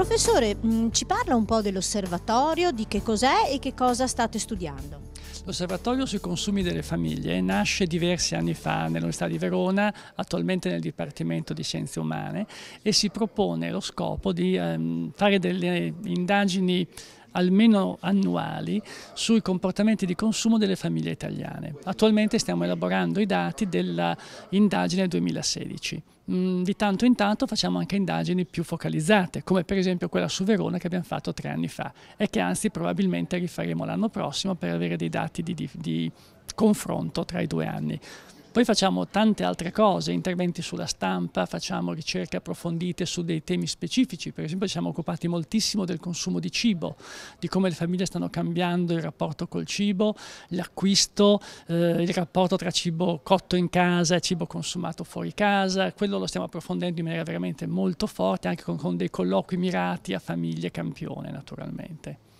Professore, mh, mm, ci parla un po' dell'osservatorio, di che cos'è e che cosa state studiando? L'osservatorio sui consumi delle famiglie nasce diversi anni fa nell'Università di Verona, attualmente nel Dipartimento di Scienze Umane e si propone lo scopo di ehm, fare delle indagini almeno annuali sui comportamenti di consumo delle famiglie italiane. Attualmente stiamo elaborando i dati dell'indagine 2016. Mm, di tanto in tanto facciamo anche indagini più focalizzate, come per esempio quella su Verona che abbiamo fatto tre anni fa e che anzi probabilmente rifaremo l'anno prossimo per avere dei dati di, di, di confronto tra i due anni. Poi facciamo tante altre cose, interventi sulla stampa, facciamo ricerche approfondite su dei temi specifici, per esempio ci siamo occupati moltissimo del consumo di cibo, di come le famiglie stanno cambiando il rapporto col cibo, l'acquisto, eh, il rapporto tra cibo cotto in casa e cibo consumato fuori casa, quello lo stiamo approfondendo in maniera veramente molto forte, anche con, con dei colloqui mirati a famiglie campione naturalmente.